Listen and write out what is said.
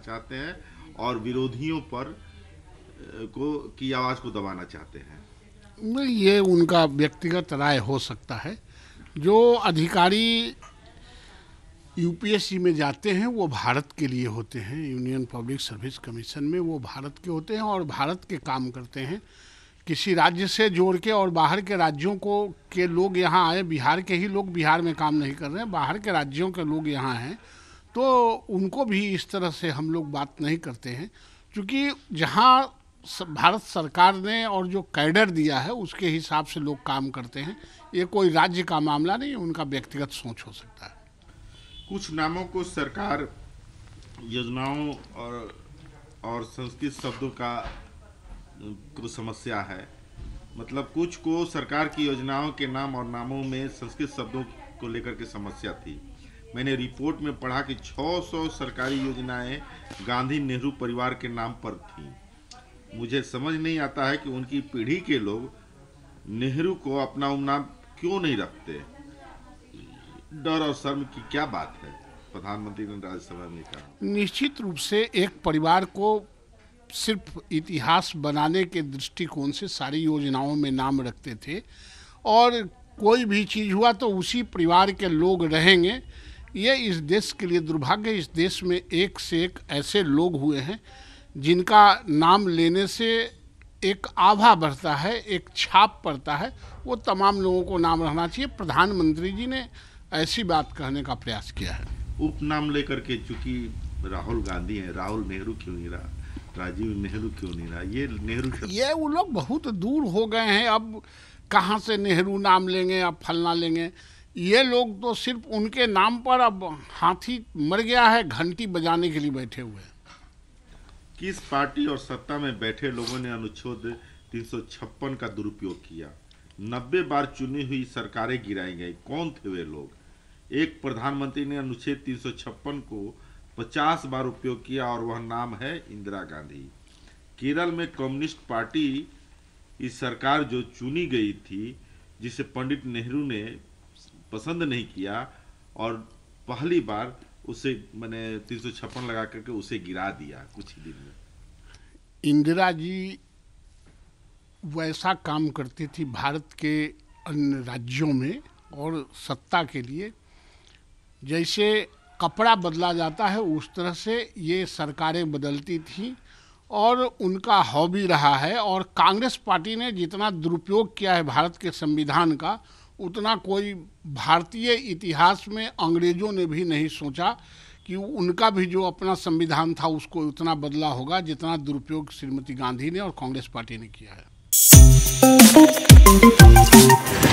चाहते हैं और विरोधियों पर को की आवाज को दबाना चाहते हैं नहीं ये उनका व्यक्तिगत राय हो सकता है जो अधिकारी यूपीएससी में जाते हैं वो भारत के लिए होते हैं यूनियन पब्लिक सर्विस कमीशन में वो भारत के होते हैं और भारत के काम करते हैं किसी राज्य से जोड़ के और बाहर के राज्यों को के लोग यहाँ आए बिहार के ही लोग बिहार में काम नहीं कर रहे हैं बाहर के राज्यों के लोग यहाँ हैं तो उनको भी इस तरह से हम लोग बात नहीं करते हैं क्योंकि जहाँ भारत सरकार ने और जो कैडर दिया है उसके हिसाब से लोग काम करते हैं ये कोई राज्य का मामला नहीं उनका व्यक्तिगत सोच हो सकता है कुछ नामों को सरकार योजनाओं और और संस्कृत शब्दों का को समस्या है मतलब कुछ को सरकार की योजनाओं के नाम और नामों में संस्कृत शब्दों को लेकर के समस्या थी मैंने रिपोर्ट में पढ़ा कि 600 सरकारी योजनाएं गांधी नेहरू परिवार के नाम पर थी मुझे समझ नहीं आता है कि उनकी पीढ़ी के लोग नेहरू को अपना उपनाम क्यों नहीं रखते डर और शर्म की क्या बात है प्रधानमंत्री ने राज्यसभा में कहा निश्चित रूप से एक परिवार को सिर्फ इतिहास बनाने के दृष्टिकोण से सारी योजनाओं में नाम रखते थे और कोई भी चीज़ हुआ तो उसी परिवार के लोग रहेंगे ये इस देश के लिए दुर्भाग्य इस देश में एक से एक ऐसे लोग हुए हैं जिनका नाम लेने से एक आभा बढ़ता है एक छाप पड़ता है वो तमाम लोगों को नाम रहना चाहिए प्रधानमंत्री जी ने ऐसी बात कहने का प्रयास किया है उपनाम लेकर के चूंकि राहुल गांधी हैं राहुल नेहरू क्यों नहीं रहा राजीव नेहरू क्यों नहीं रहा ये नेहरू ये वो लोग बहुत दूर हो गए हैं अब कहाँ से नेहरू नाम लेंगे अब फलना लेंगे ये लोग तो सिर्फ उनके नाम पर अब हाथी मर गया है घंटी बजाने के लिए बैठे हुए किस पार्टी और सत्ता में बैठे लोगों ने अनुच्छेद तीन का दुरुपयोग किया नब्बे बार चुनी हुई सरकारें गिराई गई कौन थे वे लोग एक प्रधानमंत्री ने अनुच्छेद तीन को 50 बार उपयोग किया और वह नाम है इंदिरा गांधी केरल में कम्युनिस्ट पार्टी की सरकार जो चुनी गई थी जिसे पंडित नेहरू ने पसंद नहीं किया और पहली बार उसे मैंने तीन सौ छप्पन लगा करके उसे गिरा दिया कुछ ही दिन में इंदिरा जी वैसा काम करती थी भारत के अन्य राज्यों में और सत्ता के लिए जैसे कपड़ा बदला जाता है उस तरह से ये सरकारें बदलती थी और उनका हॉबी रहा है और कांग्रेस पार्टी ने जितना दुरुपयोग किया है भारत के संविधान का उतना कोई भारतीय इतिहास में अंग्रेजों ने भी नहीं सोचा कि उनका भी जो अपना संविधान था उसको उतना बदला होगा जितना दुरुपयोग श्रीमती गांधी ने और कांग्रेस पार्टी ने किया है